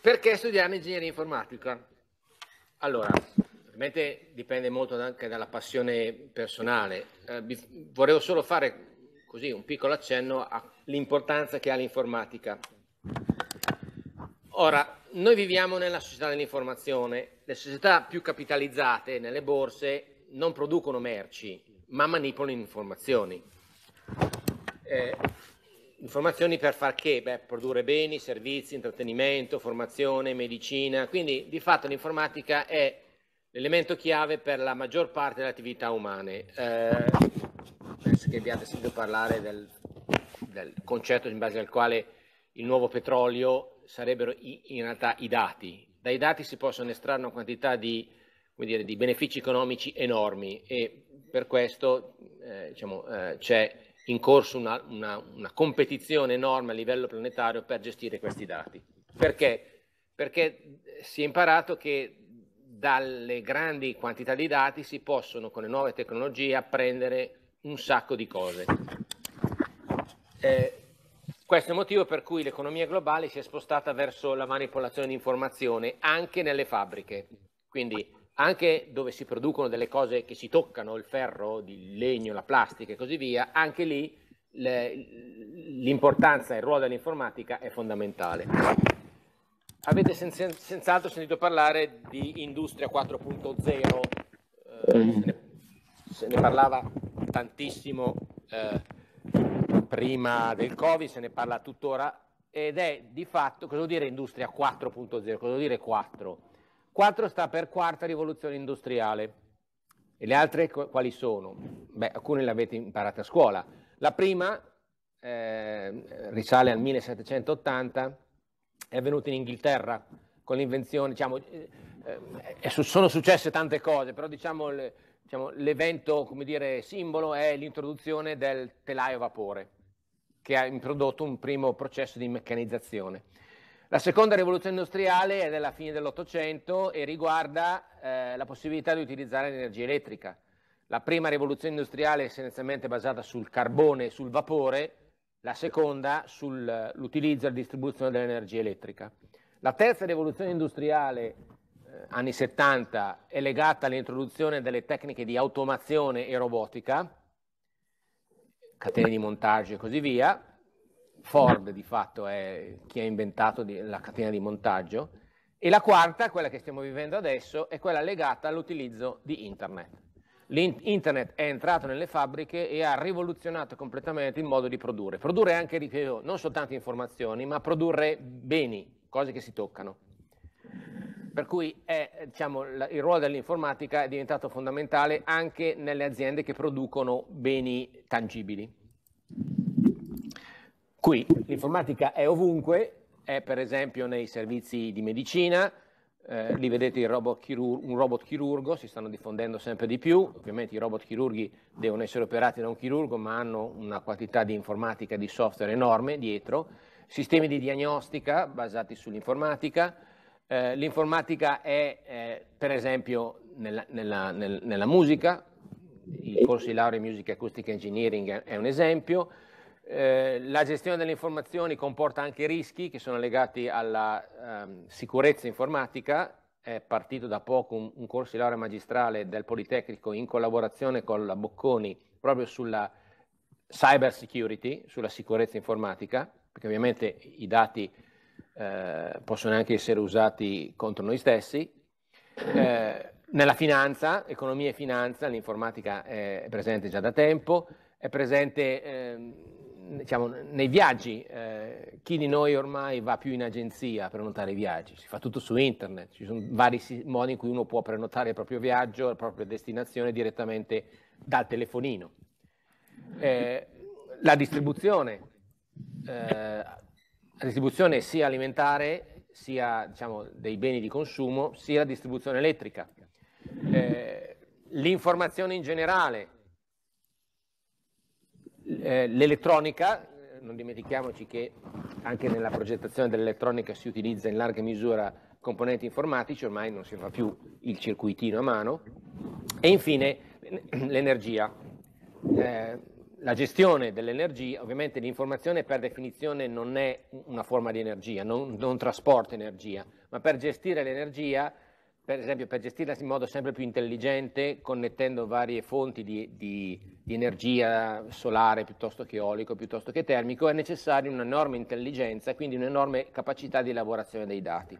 Perché studiare ingegneria informatica? Allora, ovviamente dipende molto anche dalla passione personale. Eh, volevo solo fare così un piccolo accenno all'importanza che ha l'informatica. Ora, noi viviamo nella società dell'informazione, le società più capitalizzate nelle borse non producono merci, ma manipolano informazioni. Eh, Informazioni per far che? Beh, produrre beni, servizi, intrattenimento, formazione, medicina. Quindi di fatto l'informatica è l'elemento chiave per la maggior parte delle attività umane. Eh, penso che abbiate sentito parlare del, del, concetto in base al quale il nuovo petrolio sarebbero i, in realtà i dati. Dai dati si possono estrarre una quantità di, dire, di benefici economici enormi e per questo eh, diciamo, eh, c'è in corso una, una, una competizione enorme a livello planetario per gestire questi dati. Perché? Perché eh, si è imparato che dalle grandi quantità di dati si possono con le nuove tecnologie apprendere un sacco di cose. Eh, questo è il motivo per cui l'economia globale si è spostata verso la manipolazione di informazione anche nelle fabbriche. Quindi anche dove si producono delle cose che si toccano, il ferro, il legno, la plastica e così via, anche lì le, l'importanza e il ruolo dell'informatica è fondamentale. Avete sen- senz'altro sentito parlare di Industria 4.0, eh, se, ne, se, ne, parlava tantissimo eh, prima del Covid, se ne parla tuttora ed è di fatto, cosa vuol dire Industria 4.0? Cosa vuol dire 4? 4 sta per quarta rivoluzione industriale. E le altre quali sono? Beh, alcune le avete imparate a scuola. La prima eh, risale al 1780, è avvenuta in Inghilterra con l'invenzione, diciamo, eh, eh, sono successe tante cose, però diciamo, le, diciamo, l'evento, come dire, simbolo è l'introduzione del telaio a vapore, che ha introdotto un primo processo di meccanizzazione. La seconda rivoluzione industriale è della fine dell'Ottocento e riguarda eh, la possibilità di utilizzare l'energia elettrica. La prima rivoluzione industriale è essenzialmente basata sul carbone e sul vapore, la seconda sull'utilizzo eh, e la distribuzione dell'energia elettrica. La terza rivoluzione industriale, eh, anni 70, è legata all'introduzione delle tecniche di automazione e robotica, catene di montaggio e così via, Ford di fatto è chi ha inventato la catena di montaggio, e la quarta, quella che stiamo vivendo adesso, è quella legata all'utilizzo di Internet. L'internet è entrato nelle fabbriche e ha rivoluzionato completamente il modo di produrre. Produrre anche, ripeto, non soltanto informazioni, ma produrre beni, cose che si toccano. Per cui è, diciamo, il ruolo dell'informatica è diventato fondamentale anche nelle aziende che producono beni tangibili cui l'informatica è ovunque, è per esempio nei servizi di medicina, eh, lì vedete robot chirur- un robot chirurgo, si stanno diffondendo sempre di più, ovviamente i robot chirurghi devono essere operati da un chirurgo, ma hanno una quantità di informatica, e di software enorme dietro, sistemi di diagnostica basati sull'informatica, eh, l'informatica è eh, per esempio nella, nella, nel, nella musica, il corso di laurea in musica acustica engineering è, è un esempio, eh, la gestione delle informazioni comporta anche rischi che sono legati alla ehm, sicurezza informatica. È partito da poco un, un, corso di laurea magistrale del Politecnico in collaborazione con la Bocconi proprio sulla cyber security, sulla sicurezza informatica, perché ovviamente i dati eh, possono anche essere usati contro noi stessi. Eh, nella finanza, economia e finanza, l'informatica è presente già da tempo, è presente eh, diciamo, nei viaggi, eh, chi di noi ormai va più in agenzia a prenotare i viaggi? Si fa tutto su internet, ci sono vari modi in cui uno può prenotare il proprio viaggio, la propria destinazione direttamente dal telefonino. Eh, la, distribuzione, eh, la distribuzione, sia alimentare, sia diciamo, dei beni di consumo, sia la distribuzione elettrica. Eh, l'informazione in generale, eh, l'elettronica, eh, non dimentichiamoci che anche nella progettazione dell'elettronica si utilizza in larga misura componenti informatici, ormai non si fa più il circuitino a mano, e infine eh, l'energia. Eh, la gestione dell'energia, ovviamente l'informazione per definizione non è una forma di energia, non, non trasporta energia, ma per gestire l'energia per esempio per gestirla in modo sempre più intelligente, connettendo varie fonti di, di, di energia solare piuttosto che eolico, piuttosto che termico, è necessaria un'enorme intelligenza, quindi un'enorme capacità di elaborazione dei dati.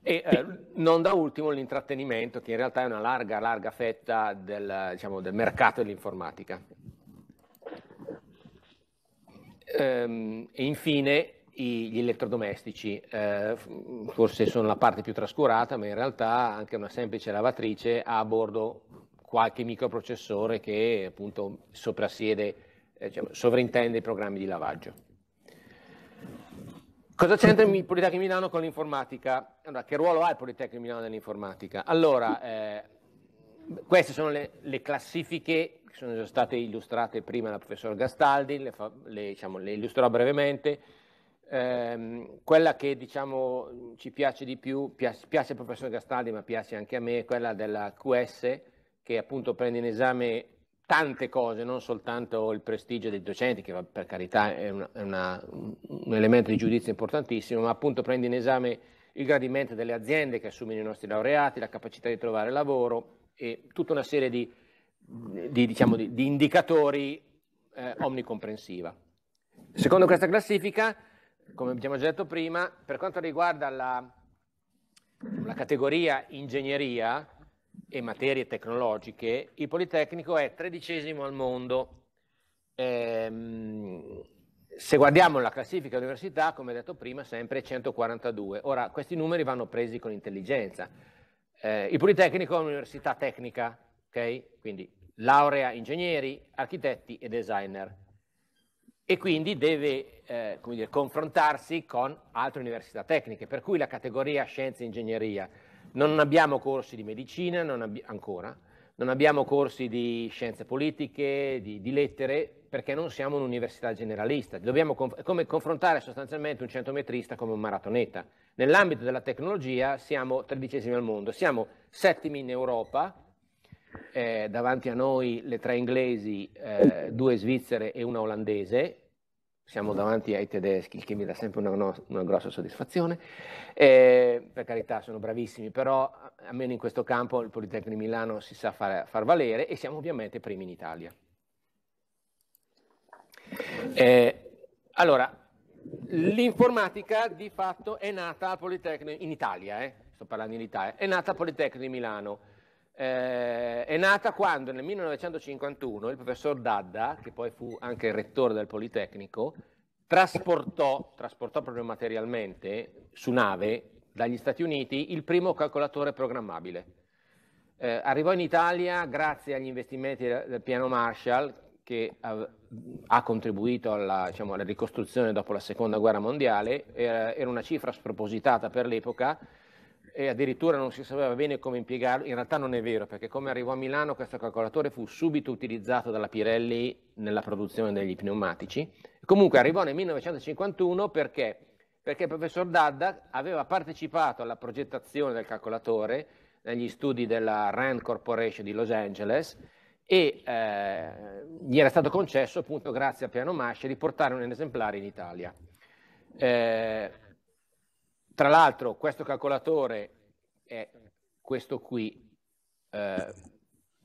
E eh, non da ultimo l'intrattenimento, che in realtà è una larga, larga fetta del, diciamo, del mercato dell'informatica. Ehm, e infine gli elettrodomestici, eh, forse sono la parte più trascurata, ma in realtà anche una semplice lavatrice ha a bordo qualche microprocessore che appunto soprassiede, eh, diciamo, sovrintende i programmi di lavaggio. Cosa c'entra il Politecnico Milano con l'informatica? Allora, che ruolo ha il Politecnico Milano nell'informatica? Allora, eh, queste sono le, le, classifiche che sono già state illustrate prima dal professor Gastaldi, le, fa, le, diciamo, le illustrerò brevemente ehm, quella che diciamo ci piace di più, piace, piace al professor Gastaldi ma piace anche a me, quella della QS che appunto prende in esame tante cose, non soltanto il prestigio dei docenti, che per carità è, una, è una, un elemento di giudizio importantissimo, ma appunto prende in esame il gradimento delle aziende che assumono i nostri laureati, la capacità di trovare lavoro e tutta una serie di, di, diciamo, di, di indicatori eh, omnicomprensiva. Secondo questa classifica come abbiamo già detto prima, per quanto riguarda la, la categoria ingegneria e materie tecnologiche, il Politecnico è tredicesimo al mondo. Ehm, se guardiamo la classifica università, come detto prima, sempre 142. Ora, questi numeri vanno presi con intelligenza. Eh, il Politecnico è un'università tecnica, ok? Quindi laurea ingegneri, architetti e designer e quindi deve eh, dire, confrontarsi con altre università tecniche, per cui la categoria scienze e ingegneria. Non abbiamo corsi di medicina non abbi- ancora, non abbiamo corsi di scienze politiche, di, di lettere, perché non siamo un'università generalista. Dobbiamo conf- come confrontare sostanzialmente un centometrista come un maratoneta. Nell'ambito della tecnologia siamo tredicesimi al mondo, siamo settimi in Europa, eh, davanti a noi le tre inglesi, eh, due svizzere e una olandese, siamo davanti ai tedeschi, il che mi dà sempre una, una grossa soddisfazione. Eh, per carità, sono bravissimi, però almeno in questo campo il Politecnico di Milano si sa far, far valere e siamo ovviamente primi in Italia. Eh, allora, l'informatica di fatto è nata al Politecnico in Italia, eh, sto parlando in Italia, è nata al Politecnico di Milano eh, è nata quando nel 1951 il professor Dadda, che poi fu anche rettore del Politecnico, trasportò, trasportò proprio materialmente su nave dagli Stati Uniti il primo calcolatore programmabile. Eh, arrivò in Italia grazie agli investimenti del piano Marshall che ha, ha contribuito alla, diciamo, alla, ricostruzione dopo la seconda guerra mondiale, eh, era una cifra spropositata per l'epoca e addirittura non si sapeva bene come impiegarlo, in realtà non è vero perché come arrivò a Milano questo calcolatore fu subito utilizzato dalla Pirelli nella produzione degli pneumatici, comunque arrivò nel 1951 perché, perché il professor Dadda aveva partecipato alla progettazione del calcolatore negli studi della Rand Corporation di Los Angeles e eh, gli era stato concesso appunto grazie a Piano Mascia di portare un esemplare in Italia. Eh, tra l'altro questo calcolatore, è questo qui, eh,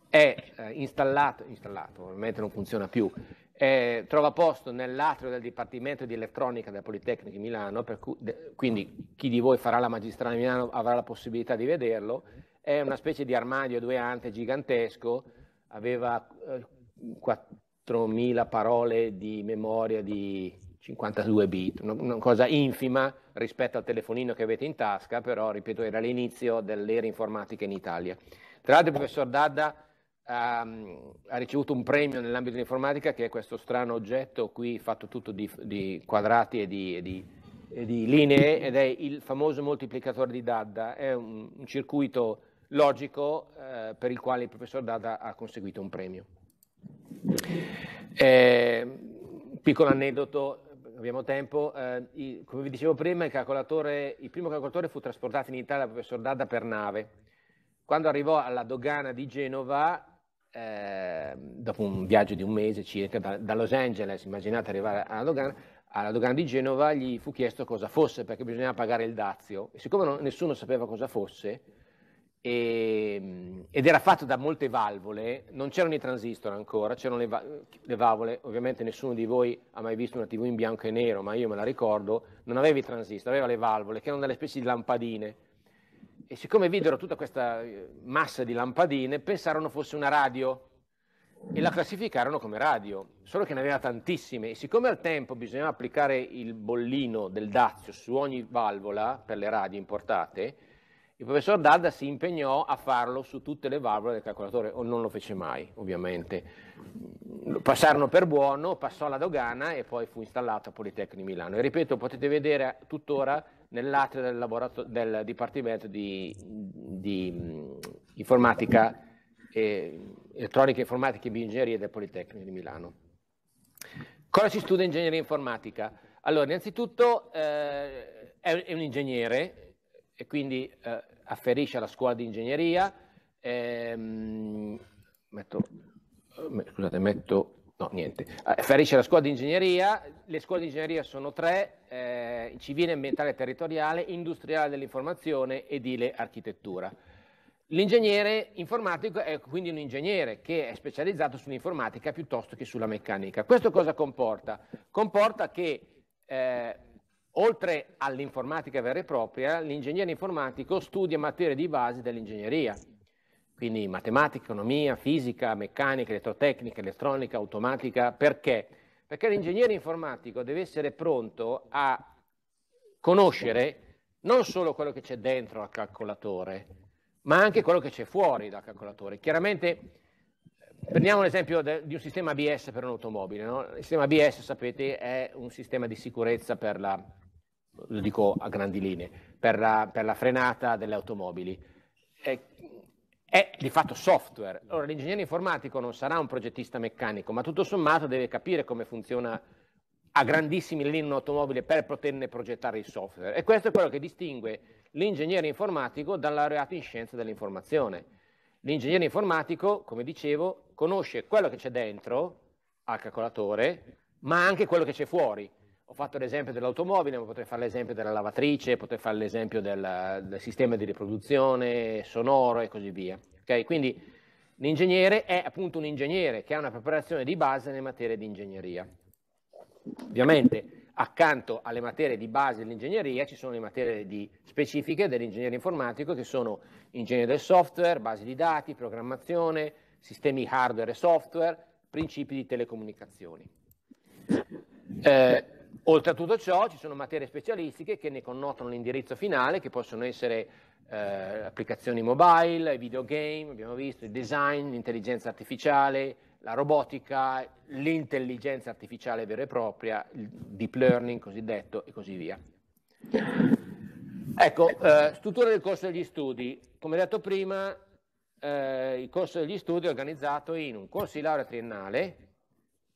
è eh, installato, installato, ovviamente non funziona più, eh, trova posto nell'atrio del Dipartimento di Elettronica della Politecnica di Milano, cui, de, quindi chi di voi farà la magistrale di Milano avrà la possibilità di vederlo, è una specie di armadio a due ante gigantesco, aveva eh, 4.000 parole di memoria di, 52 bit, una cosa infima rispetto al telefonino che avete in tasca, però ripeto era l'inizio dell'era informatica in Italia. Tra l'altro il professor Dadda um, ha ricevuto un premio nell'ambito dell'informatica che è questo strano oggetto qui fatto tutto di, di quadrati e di, e, di, e di, linee ed è il famoso moltiplicatore di Dadda, è un, un circuito logico eh, per il quale il professor Dadda ha conseguito un premio. Eh, piccolo aneddoto, abbiamo tempo. Eh, i, come vi dicevo prima, il, il, primo calcolatore fu trasportato in Italia dal professor Dada per nave. Quando arrivò alla dogana di Genova, eh, dopo un viaggio di un mese circa da, da Los Angeles, immaginate arrivare alla dogana, alla dogana di Genova gli fu chiesto cosa fosse perché bisognava pagare il dazio e siccome non, nessuno sapeva cosa fosse, e, ehm, ed era fatto da molte valvole, non c'erano i transistor ancora, c'erano le, va- le, valvole, ovviamente nessuno di voi ha mai visto una TV in bianco e nero, ma io me la ricordo, non aveva i transistor, aveva le valvole, che erano delle specie di lampadine. E siccome videro tutta questa eh, massa di lampadine, pensarono fosse una radio e la classificarono come radio, solo che ne aveva tantissime e siccome al tempo bisognava applicare il bollino del dazio su ogni valvola per le radio importate, il professor Dada si impegnò a farlo su tutte le valvole del calcolatore, o non lo fece mai, ovviamente. Passarono per buono, passò alla dogana e poi fu installato a Politecnico Milano. E ripeto, potete vedere tuttora nell'atrio del, del, Dipartimento di, di mm, Informatica, e, Elettronica, Informatica e Bioingegneria del Politecnico di Milano. Cosa si studia ingegneria informatica? Allora, innanzitutto eh, è, è un ingegnere, e quindi eh, afferisce alla scuola di ingegneria. Ehm, metto, eh, scusate, metto, no, niente. Afferisce alla scuola di ingegneria. Le scuole di ingegneria sono tre: eh, civile, ambientale e territoriale, industriale dell'informazione, edile, architettura. L'ingegnere informatico è quindi un ingegnere che è specializzato sull'informatica piuttosto che sulla meccanica. Questo cosa comporta? Comporta che eh, Oltre all'informatica vera e propria, l'ingegnere informatico studia materie di base dell'ingegneria, quindi matematica, economia, fisica, meccanica, elettrotecnica, elettronica, automatica. Perché? Perché l'ingegnere informatico deve essere pronto a conoscere non solo quello che c'è dentro al calcolatore, ma anche quello che c'è fuori dal calcolatore. Chiaramente, prendiamo l'esempio di un sistema ABS per un'automobile. No? Il sistema ABS, sapete, è un sistema di sicurezza per la, lo dico a grandi linee, per la, per la frenata delle automobili. È, è, di fatto software. Allora l'ingegnere informatico non sarà un progettista meccanico, ma tutto sommato deve capire come funziona a grandissimi linee un'automobile per poterne progettare il software. E questo è quello che distingue l'ingegnere informatico dal laureato in scienze dell'informazione. L'ingegnere informatico, come dicevo, conosce quello che c'è dentro al calcolatore, ma anche quello che c'è fuori ho fatto l'esempio dell'automobile, ma potrei fare l'esempio della lavatrice, potrei fare l'esempio del, del sistema di riproduzione sonoro e così via. Okay? Quindi l'ingegnere è appunto un ingegnere che ha una preparazione di base nelle materie di ingegneria. Ovviamente accanto alle materie di base dell'ingegneria ci sono le materie specifiche dell'ingegnere informatico che sono ingegneria del software, basi di dati, programmazione, sistemi hardware e software, principi di telecomunicazioni. Eh, Oltre a tutto ciò ci sono materie specialistiche che ne connotano l'indirizzo finale, che possono essere eh, applicazioni mobile, videogame, abbiamo visto, il design, l'intelligenza artificiale, la robotica, l'intelligenza artificiale vera e propria, il deep learning cosiddetto e così via. Ecco, eh, struttura del corso degli studi. Come detto prima, eh, il corso degli studi è organizzato in un corso di laurea triennale,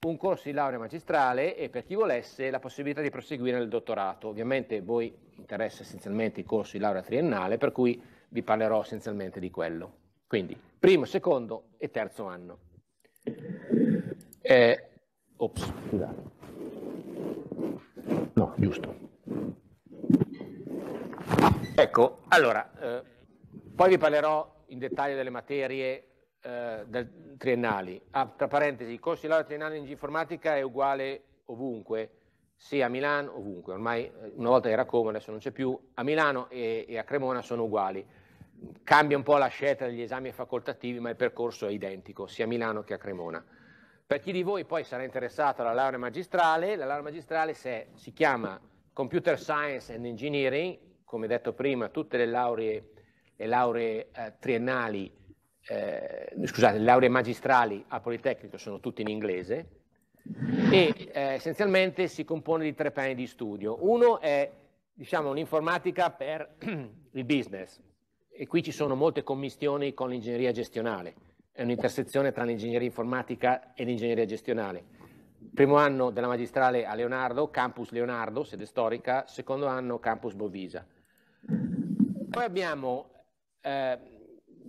un corso di laurea magistrale e per chi volesse la possibilità di proseguire nel dottorato. Ovviamente voi interessa essenzialmente il corso di laurea triennale, per cui vi parlerò essenzialmente di quello. Quindi primo, secondo e terzo anno. Eh, ops, scusate. No, giusto. Ecco, allora, eh, poi vi parlerò in dettaglio delle materie eh, triennali. Ah, tra parentesi, il corso di laurea triennale in informatica è uguale ovunque, sia a Milano, ovunque, ormai eh, una volta era Como, adesso non c'è più, a Milano e, e a Cremona sono uguali. Cambia un po' la scelta degli esami facoltativi, ma il percorso è identico, sia a Milano che a Cremona. Per chi di voi poi sarà interessato alla laurea magistrale, la laurea magistrale se, si chiama Computer Science and Engineering, come detto prima, tutte le lauree, le lauree eh, triennali eh, scusate, le lauree magistrali al Politecnico sono tutte in inglese e eh, essenzialmente si compone di tre piani di studio. Uno è diciamo, un'informatica per il business e qui ci sono molte commissioni con l'ingegneria gestionale, è un'intersezione tra l'ingegneria informatica e l'ingegneria gestionale. Primo anno della magistrale a Leonardo, campus Leonardo, sede storica, secondo anno campus Bovisa. Poi abbiamo eh,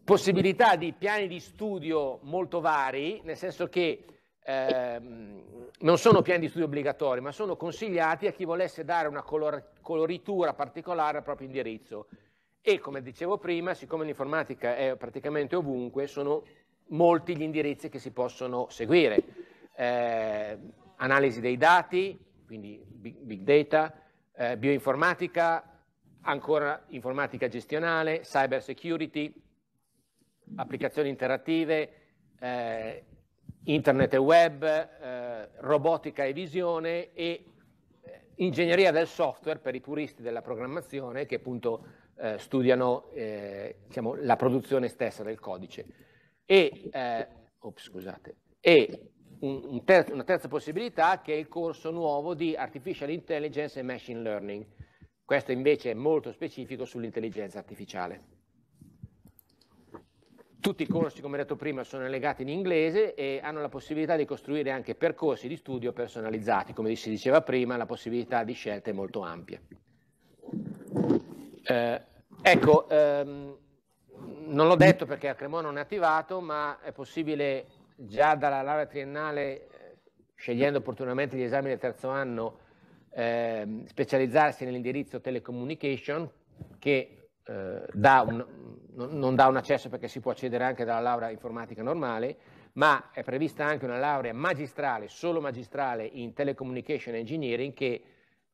possibilità di piani di studio molto vari, nel senso che ehm, non sono piani di studio obbligatori, ma sono consigliati a chi volesse dare una color coloritura particolare al proprio indirizzo. E come dicevo prima, siccome l'informatica è praticamente ovunque, sono molti gli indirizzi che si possono seguire. Eh, analisi dei dati, quindi big data, eh, bioinformatica, ancora informatica gestionale, cyber security, applicazioni interattive, eh, internet e web, eh, robotica e visione e eh, ingegneria del software per i puristi della programmazione che appunto eh, studiano eh, diciamo, la produzione stessa del codice. E, eh, ops, scusate, e un terzo, una terza possibilità che è il corso nuovo di Artificial Intelligence e Machine Learning. Questo invece è molto specifico sull'intelligenza artificiale. Tutti i corsi, come detto prima, sono legati in inglese e hanno la possibilità di costruire anche percorsi di studio personalizzati, come si diceva prima, la possibilità di scelta è molto ampia. Eh, ecco, ehm, non l'ho detto perché a Cremona non è attivato, ma è possibile già dalla laurea triennale, eh, scegliendo opportunamente gli esami del terzo anno, eh, specializzarsi nell'indirizzo telecommunication che eh, dà un, non dà un accesso perché si può accedere anche dalla laurea informatica normale, ma è prevista anche una laurea magistrale, solo magistrale, in telecommunication engineering che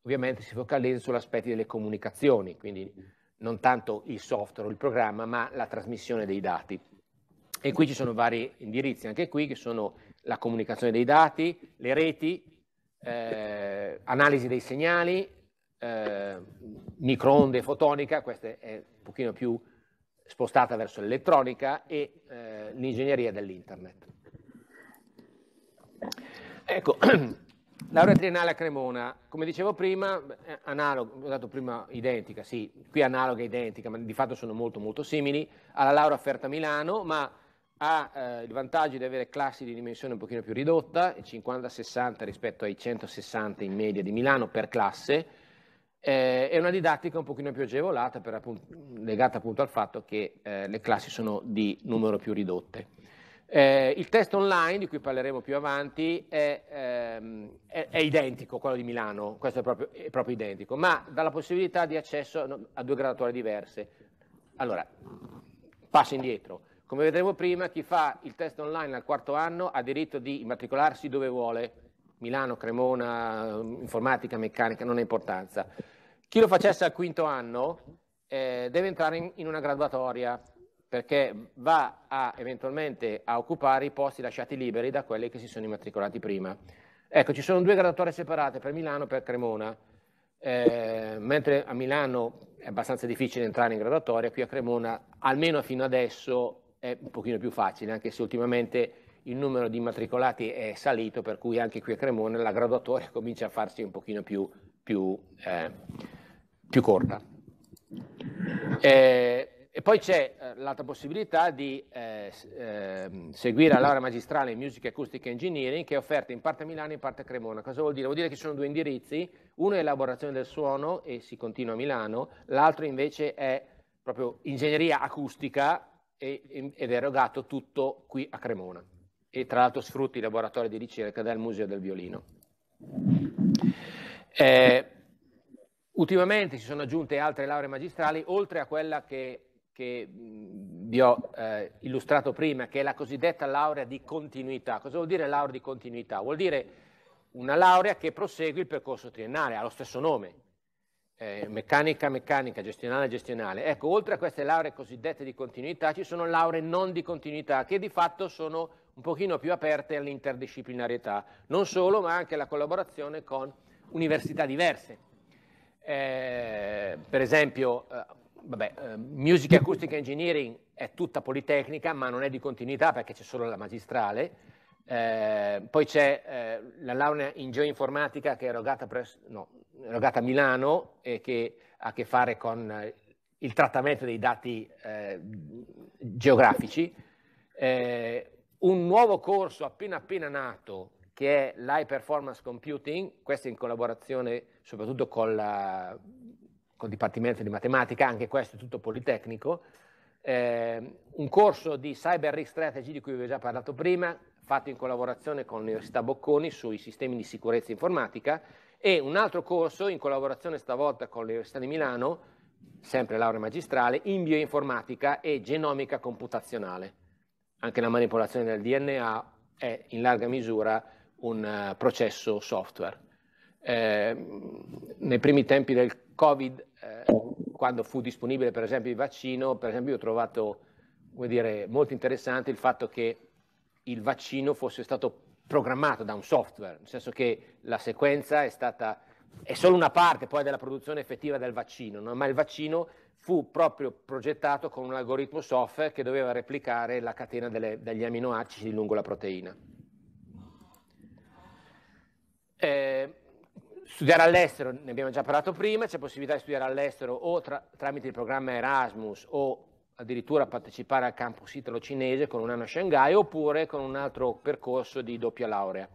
ovviamente si focalizza sull'aspetto delle comunicazioni, quindi non tanto il software o il programma, ma la trasmissione dei dati. E qui ci sono vari indirizzi, anche qui, che sono la comunicazione dei dati, le reti, eh, analisi dei segnali, eh, microonde fotonica, questa è un pochino più spostata verso l'elettronica e eh, l'ingegneria dell'internet. Ecco, laurea triennale a Cremona, come dicevo prima, analogo, ho dato prima identica, sì, qui analoga e identica, ma di fatto sono molto molto simili, alla laurea offerta a Milano, ma ha eh, il vantaggio di avere classi di dimensione un pochino più ridotta, 50-60 rispetto ai 160 in media di Milano per classe, eh, è una didattica un pochino più agevolata, appunto, legata appunto al fatto che eh, le classi sono di numero più ridotte. Eh, il test online, di cui parleremo più avanti, è, ehm, è, è identico a quello di Milano, questo è proprio, è proprio, identico, ma dà la possibilità di accesso a due graduatorie diverse. Allora, passo indietro. Come vedremo prima, chi fa il test online al quarto anno ha diritto di immatricolarsi dove vuole, Milano, Cremona, ehm, informatica, meccanica, non ha importanza. Chi lo facesse al quinto anno eh, deve entrare in, in una graduatoria perché va a, eventualmente a occupare i posti lasciati liberi da quelli che si sono immatricolati prima. Ecco, ci sono due graduatorie separate per Milano e per Cremona. Eh, mentre a Milano è abbastanza difficile entrare in graduatoria, qui a Cremona, almeno fino adesso, è un pochino più facile, anche se ultimamente il numero di immatricolati è salito, per cui anche qui a Cremona la graduatoria comincia a farsi un pochino più, più eh, più corta. Eh, e poi c'è eh, l'altra possibilità di eh, eh, seguire la laurea magistrale in Music Acoustic Engineering che è offerta in parte a Milano e in parte a Cremona. Cosa vuol dire? Vuol dire che ci sono due indirizzi, uno è elaborazione del suono e si continua a Milano, l'altro invece è proprio ingegneria acustica e, ed è erogato tutto qui a Cremona. E tra l'altro sfrutti i laboratori di ricerca del Museo del Violino. Eh, Ultimamente si sono aggiunte altre lauree magistrali, oltre a quella che, che vi ho eh, illustrato prima, che è la cosiddetta laurea di continuità. Cosa vuol dire laurea di continuità? Vuol dire una laurea che prosegue il percorso triennale, ha lo stesso nome, eh, meccanica, meccanica, gestionale, gestionale. Ecco, oltre a queste lauree cosiddette di continuità, ci sono lauree non di continuità, che di fatto sono un pochino più aperte all'interdisciplinarietà, non solo, ma anche alla collaborazione con università diverse eh, per esempio, eh, vabbè, eh, Music Acoustic Engineering è tutta Politecnica, ma non è di continuità perché c'è solo la magistrale. Eh, poi c'è eh, la laurea in geoinformatica che è erogata, pres- no, erogata a Milano e che ha a che fare con il trattamento dei dati geografici. un nuovo corso appena appena nato che è l'High Performance Computing, questo in collaborazione soprattutto col, col Dipartimento di Matematica, anche questo è tutto Politecnico, eh, un corso di Cyber Risk Strategy di cui vi ho già parlato prima, fatto in collaborazione con l'Università Bocconi sui sistemi di sicurezza informatica e un altro corso in collaborazione stavolta con l'Università di Milano, sempre laurea magistrale, in bioinformatica e genomica computazionale. Anche la manipolazione del DNA è in larga misura un uh, processo software. Ehm, nei primi tempi del Covid, eh, quando fu disponibile per esempio il vaccino, per esempio io ho trovato dire, molto interessante il fatto che il vaccino fosse stato programmato da un software, nel senso che la sequenza è stata, è solo una parte poi della produzione effettiva del vaccino, no? ma il vaccino fu proprio progettato con un algoritmo software che doveva replicare la catena delle, degli aminoacidi lungo la proteina. Eh, Studiare all'estero, ne abbiamo già parlato prima, c'è possibilità di studiare all'estero o tra, tramite il programma Erasmus o addirittura partecipare al campus italo-cinese con un anno a Shanghai oppure con un altro percorso di doppia laurea.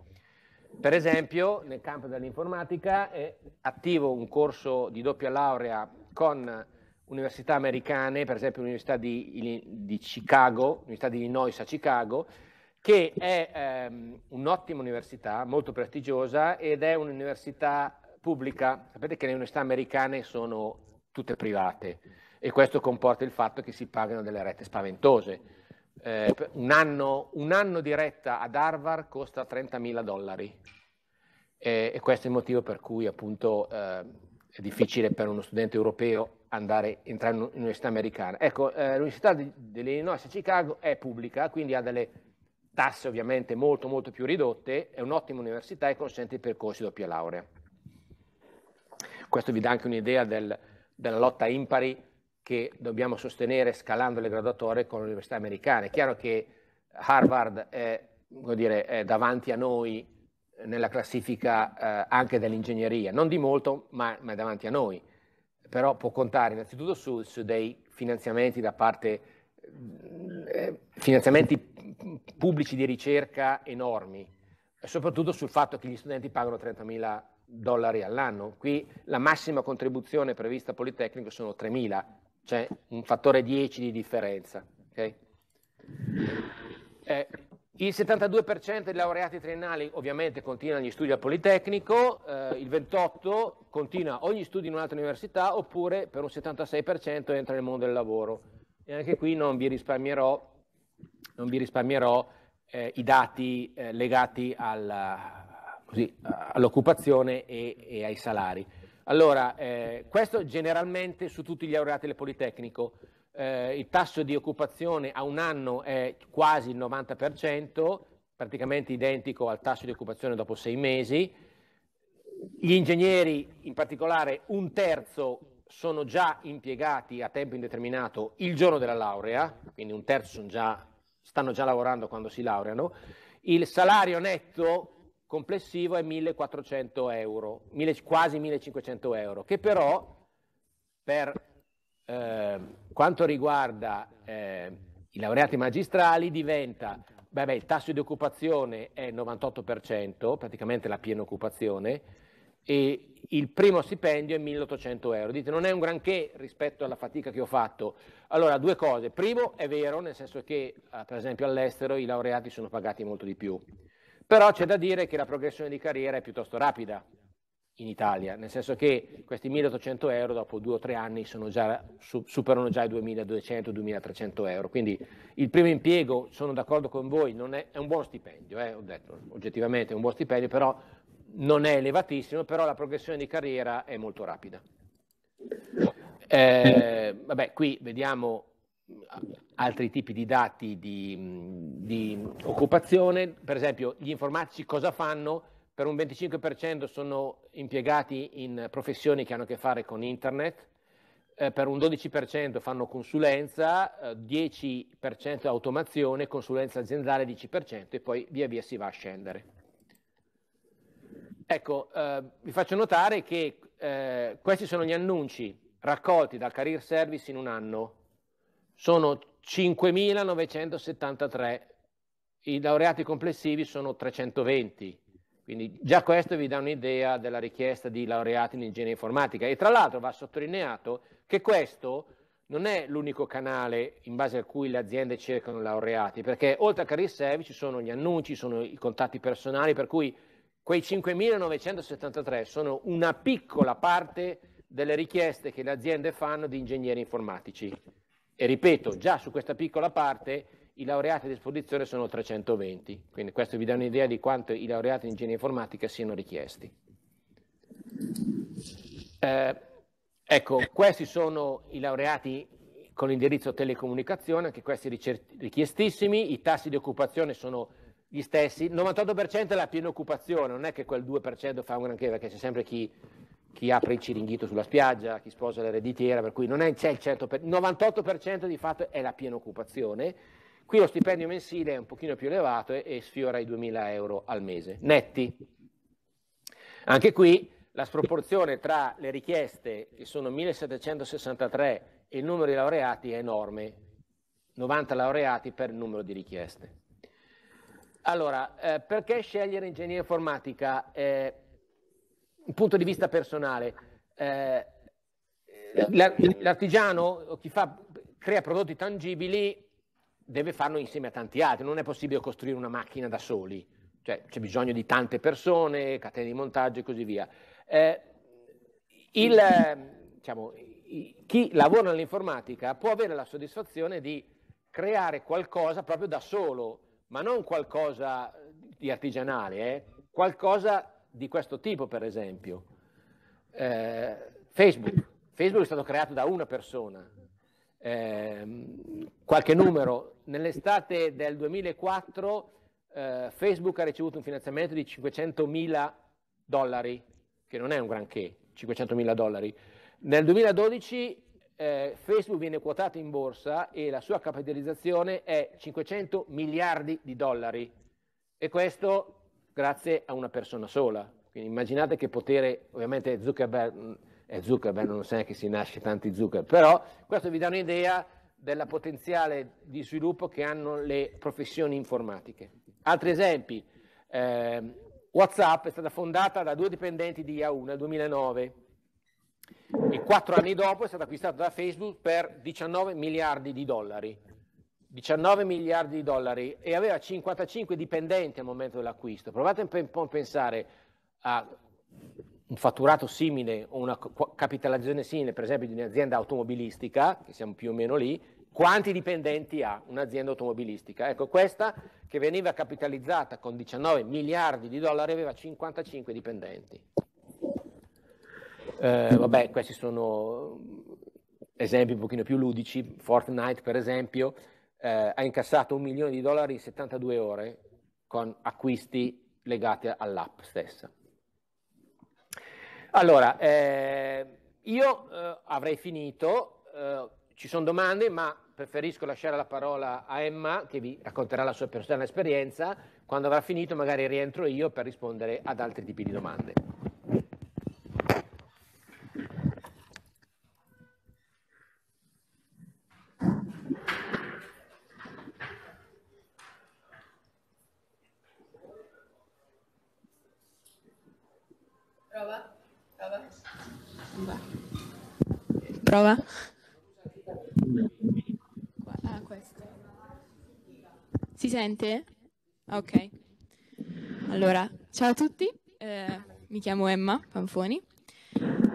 Per esempio, nel campo dell'informatica è attivo un corso di doppia laurea con università americane, per esempio l'Università di, di Chicago, l'Università di Illinois a Chicago, che è ehm, un'ottima università, molto prestigiosa ed è un'università pubblica. Sapete che le università americane sono tutte private e questo comporta il fatto che si pagano delle rette spaventose. Eh, un, anno, un, anno, di retta ad Harvard costa 30.000 dollari eh, e questo è il motivo per cui appunto eh, è difficile per uno studente europeo andare, entrare in un'università americana. Ecco, eh, l'università dell'Illinois a Chicago è pubblica, quindi ha delle tasse ovviamente molto molto più ridotte, è un'ottima università e consente i percorsi doppia laurea. Questo vi dà anche un'idea del, della lotta impari che dobbiamo sostenere scalando le graduatorie con le università americane. È chiaro che Harvard è, dire, è davanti a noi nella classifica eh, anche dell'ingegneria, non di molto, ma, ma, è davanti a noi. Però può contare innanzitutto su, su dei finanziamenti da parte, eh, finanziamenti pubblici di ricerca enormi, soprattutto sul fatto che gli studenti pagano 30.000 dollari all'anno. Qui la massima contribuzione prevista a Politecnico sono 3.000, cioè un fattore 10 di differenza. Okay? Eh, il 72% dei laureati triennali ovviamente continua gli studi al Politecnico, eh, il 28% continua ogni studio in un'altra università oppure per un 76% entra nel mondo del lavoro. E anche qui non vi risparmierò non vi risparmierò eh, i dati eh, legati alla, così, all'occupazione e, e, ai salari. Allora, eh, questo generalmente su tutti gli laureati del Politecnico. Eh, il tasso di occupazione a un anno è quasi il 90%, praticamente identico al tasso di occupazione dopo sei mesi. Gli ingegneri, in particolare un terzo, sono già impiegati a tempo indeterminato il giorno della laurea, quindi un terzo sono già stanno già lavorando quando si laureano, il salario netto complessivo è 1.400 euro, quasi 1.500 euro, che però per eh, quanto riguarda eh, i laureati magistrali diventa, beh, beh, il tasso di occupazione è il 98%, praticamente la piena occupazione, e il primo stipendio è 1800 euro. Dite, non è un granché rispetto alla fatica che ho fatto. Allora, due cose. Primo, è vero, nel senso che, eh, per esempio, all'estero i laureati sono pagati molto di più. Però c'è da dire che la progressione di carriera è piuttosto rapida in Italia, nel senso che questi 1800 euro dopo due o tre anni già, superano già i 2200-2300 euro. Quindi il primo impiego, sono d'accordo con voi, è, è, un buon stipendio, eh, ho detto, oggettivamente è un buon stipendio, però non è elevatissimo, però la progressione di carriera è molto rapida. Eh, eh vabbè, qui vediamo eh, altri tipi di dati di, di, occupazione, per esempio gli informatici cosa fanno? Per un 25% sono impiegati in professioni che hanno a che fare con internet, eh, per un 12% fanno consulenza, eh, 10% automazione, consulenza aziendale 10% e poi via via si va a scendere. Ecco, eh, vi faccio notare che eh, questi sono gli annunci raccolti da Career Service in un anno. Sono 5.973, i laureati complessivi sono 320, quindi già questo vi dà un'idea della richiesta di laureati in ingegneria informatica. E tra l'altro va sottolineato che questo non è l'unico canale in base a cui le aziende cercano laureati, perché oltre a Career Service ci sono gli annunci, ci sono i contatti personali, per cui Quei 5.973 sono una piccola parte delle richieste che le aziende fanno di ingegneri informatici. E ripeto, già su questa piccola parte i laureati a disposizione sono 320, quindi questo vi dà un'idea di quanto i laureati in ingegneria informatica siano richiesti. Eh, ecco, questi sono i laureati con l'indirizzo telecomunicazione, anche questi richiestissimi, i tassi di occupazione sono gli stessi, il 98% è la piena occupazione, non è che quel 2% fa un granché, perché c'è sempre chi, chi, apre il ciringhito sulla spiaggia, chi sposa l'ereditiera, per cui non è, c'è il 100%, certo il 98% di fatto è la piena occupazione, qui lo stipendio mensile è un pochino più elevato e, e sfiora i 2.000 euro al mese, netti. Anche qui la sproporzione tra le richieste, che sono 1.763, e il numero di laureati è enorme, 90 laureati per il numero di richieste. Allora, eh, perché scegliere ingegneria informatica? Eh, un punto di vista personale. Eh, l'artigiano, chi fa, crea prodotti tangibili, deve farlo insieme a tanti altri. Non è possibile costruire una macchina da soli. Cioè, c'è bisogno di tante persone, catene di montaggio e così via. Eh, il, diciamo, chi lavora nell'informatica può avere la soddisfazione di creare qualcosa proprio da solo ma non qualcosa di artigianale, eh? qualcosa di questo tipo per esempio. Eh, Facebook. Facebook è stato creato da una persona, eh, qualche numero. Nell'estate del 2004 eh, Facebook ha ricevuto un finanziamento di 500.000 dollari, che non è un granché, 500.000 dollari. Nel 2012 eh, Facebook viene quotato in borsa e la sua capitalizzazione è 500 miliardi di dollari e questo grazie a una persona sola. Quindi immaginate che potere, ovviamente Zuckerberg, è eh, Zuckerberg, non so che si nasce tanti Zuckerberg, però questo vi dà un'idea della potenziale di sviluppo che hanno le professioni informatiche. Altri esempi, eh, WhatsApp è stata fondata da due dipendenti di Yahoo nel 2009 e quattro anni dopo è stato acquistato da Facebook per 19 miliardi di dollari. 19 miliardi di dollari e aveva 55 dipendenti al momento dell'acquisto. Provate un po' a pensare a un fatturato simile o una capitalizzazione simile, per esempio, di un'azienda automobilistica, che siamo più o meno lì, quanti dipendenti ha un'azienda automobilistica? Ecco, questa che veniva capitalizzata con 19 miliardi di dollari aveva 55 dipendenti. Eh, vabbè, questi sono mm, esempi un pochino più ludici. Fortnite, per esempio, eh, ha incassato un milione di dollari in 72 ore con acquisti legati all'app stessa. Allora, eh, io eh, avrei finito, eh, ci sono domande, ma preferisco lasciare la parola a Emma che vi racconterà la sua personale esperienza. Quando avrà finito magari rientro io per rispondere ad altri tipi di domande. prova? Ah, si sente? Ok. Allora, ciao a tutti, eh, mi chiamo Emma Panfoni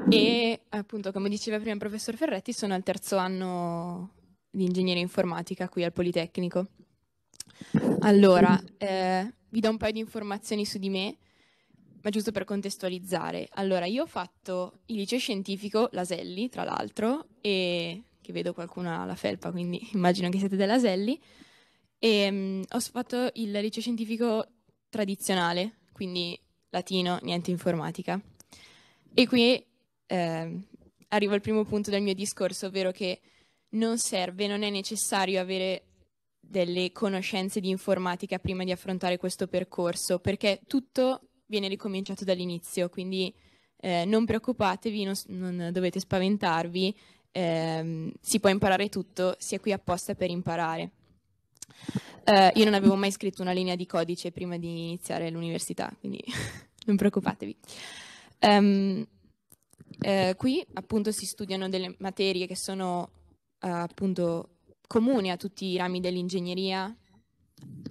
e appunto come diceva prima il professor Ferretti sono al terzo anno di ingegneria informatica qui al Politecnico. Allora, eh, vi do un paio di informazioni su di me ma giusto per contestualizzare. Allora, io ho fatto il liceo scientifico Laselli, tra l'altro, e che vedo qualcuno alla felpa, quindi immagino che siete della Selli. E mh, mm, ho fatto il liceo scientifico tradizionale, quindi latino, niente informatica. E qui eh, arrivo al primo punto del mio discorso, ovvero che non serve, non è necessario avere delle conoscenze di informatica prima di affrontare questo percorso, perché tutto viene ricominciato dall'inizio, quindi eh, non preoccupatevi, non, non dovete spaventarvi, eh, si può imparare tutto, si è qui apposta per imparare. Eh, io non avevo mai scritto una linea di codice prima di iniziare l'università, quindi non preoccupatevi. Um, qui appunto si studiano delle materie che sono eh, appunto comuni a tutti i rami dell'ingegneria,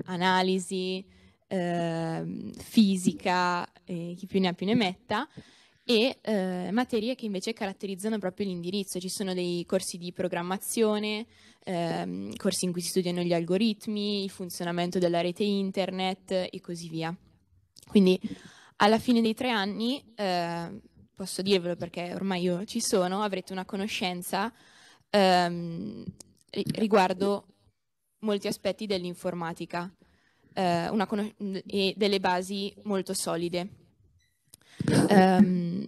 analisi, eh, fisica, e chi più ne ha più ne metta, e eh, materie che invece caratterizzano proprio l'indirizzo. Ci sono dei corsi di programmazione, ehm, corsi in cui si studiano gli algoritmi, il funzionamento della rete internet e così via. Quindi alla fine dei tre anni, eh, posso dirvelo perché ormai io ci sono, avrete una conoscenza ehm, riguardo molti aspetti dell'informatica eh, conos- e delle basi molto solide. Um,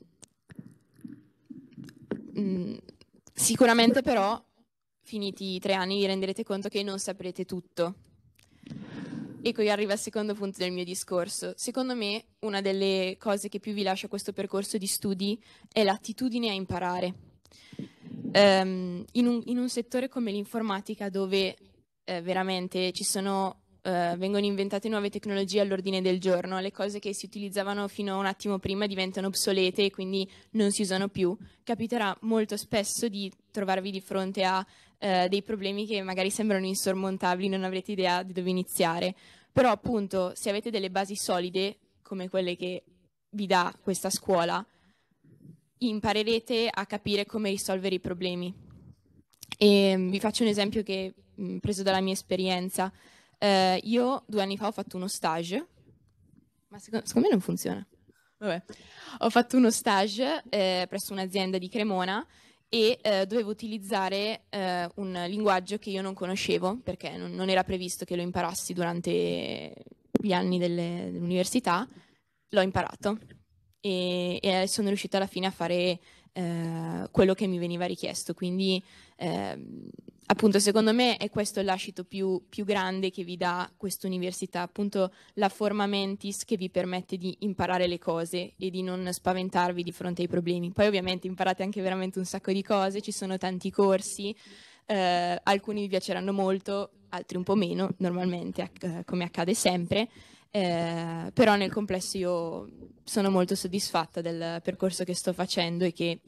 sicuramente però, finiti i tre anni, vi renderete conto che non saprete tutto. E qui arriva il secondo punto del mio discorso. Secondo me una delle cose che più vi lascia questo percorso di studi è l'attitudine a imparare. Um, in, un, in un settore come l'informatica dove eh, veramente ci sono eh, vengono inventate nuove tecnologie all'ordine del giorno, le cose che si utilizzavano fino a un attimo prima diventano obsolete e quindi non si usano più, capiterà molto spesso di trovarvi di fronte a eh, dei problemi che magari sembrano insormontabili, non avrete idea di dove iniziare. Però appunto, se avete delle basi solide, come quelle che vi dà questa scuola, imparerete a capire come risolvere i problemi. E ehm, vi faccio un esempio che, preso dalla mia esperienza. Eh, io due anni fa ho fatto uno stage, ma secondo, secondo me non funziona. Vabbè. Ho fatto uno stage eh, presso un'azienda di Cremona e eh, dovevo utilizzare eh, un linguaggio che io non conoscevo perché non, non, era previsto che lo imparassi durante gli anni delle, dell'università. L'ho imparato e, e, eh, sono riuscita alla fine a fare eh, quello che mi veniva richiesto. Quindi ehm, appunto secondo me è questo l'ascito più, più grande che vi dà questa università, appunto la forma mentis che vi permette di imparare le cose e di non spaventarvi di fronte ai problemi. Poi ovviamente imparate anche veramente un sacco di cose, ci sono tanti corsi, eh, alcuni vi piaceranno molto, altri un po' meno, normalmente eh, come accade sempre, eh, però nel complesso io sono molto soddisfatta del percorso che sto facendo e che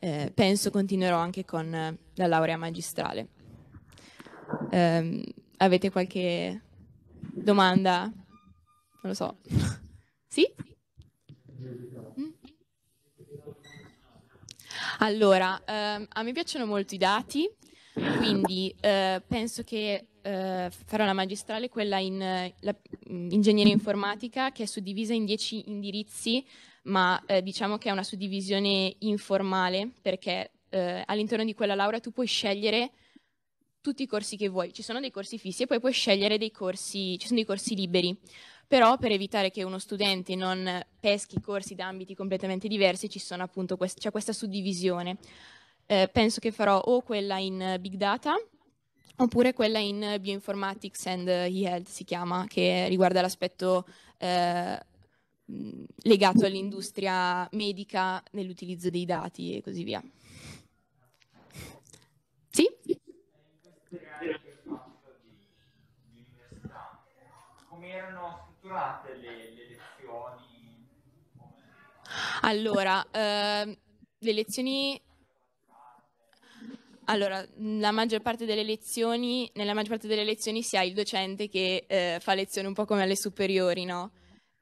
eh, penso continuerò anche con la laurea magistrale. Um, avete qualche domanda? Non lo so. sì? Allora, um, a me piacciono molto i dati, quindi uh, penso che uh, farò la magistrale, quella in uh, la, ingegneria informatica, che è suddivisa in 10 indirizzi, ma eh, diciamo che è una suddivisione informale, perché all'interno di quella laurea tu puoi scegliere tutti i corsi che vuoi. Ci sono dei corsi fissi e poi puoi scegliere dei corsi, ci sono dei corsi liberi. Però per evitare che uno studente non peschi corsi da ambiti completamente diversi quest- c'è questa suddivisione. Eh, penso che farò o quella in Big Data oppure quella in Bioinformatics and E-Health si chiama, che riguarda l'aspetto eh, legato all'industria medica nell'utilizzo dei dati e così via. Sì? erano strutturate le, le lezioni? Allora, eh, le lezioni... Allora, la maggior parte delle lezioni, nella maggior parte delle lezioni si ha il docente che eh, fa lezioni un po' come alle superiori, no?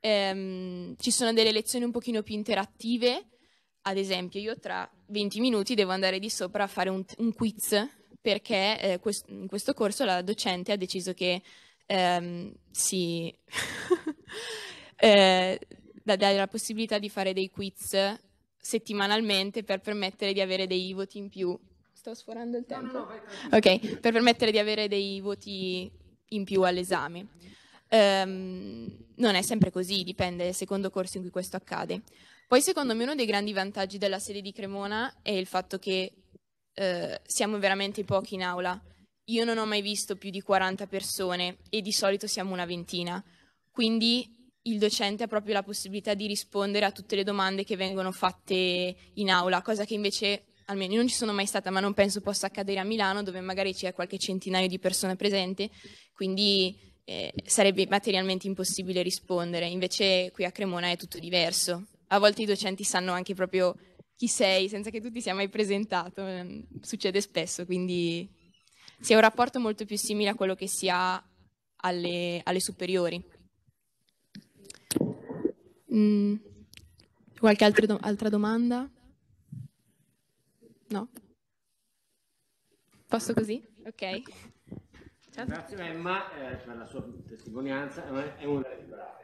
Ehm, ci sono delle lezioni un pochino più interattive, ad esempio io tra 20 minuti devo andare di sopra a fare un, un quiz perché eh, quest- in questo corso la docente ha deciso che ehm, si eh, da dare la possibilità di fare dei quiz settimanalmente per permettere di avere dei voti in più. Sto sforando il tempo. No, no, no, ok, per permettere di avere dei voti in più all'esame. Um, non è sempre così, dipende dal secondo corso in cui questo accade. Poi secondo me uno dei grandi vantaggi della sede di Cremona è il fatto che eh, siamo veramente pochi in aula, io non ho mai visto più di 40 persone e di solito siamo una ventina. Quindi il docente ha proprio la possibilità di rispondere a tutte le domande che vengono fatte in aula, cosa che invece almeno io non ci sono mai stata, ma non penso possa accadere a Milano, dove magari c'è qualche centinaio di persone presente, quindi eh, sarebbe materialmente impossibile rispondere. Invece qui a Cremona è tutto diverso. A volte i docenti sanno anche proprio chi sei, senza che tu ti sia mai presentato, ehm, succede spesso, quindi si sia un rapporto molto più simile a quello che si ha alle, alle superiori. Mm, qualche altra, altra domanda? No? Posso così? Ok. Grazie Emma eh, per la sua testimonianza, è una liberale.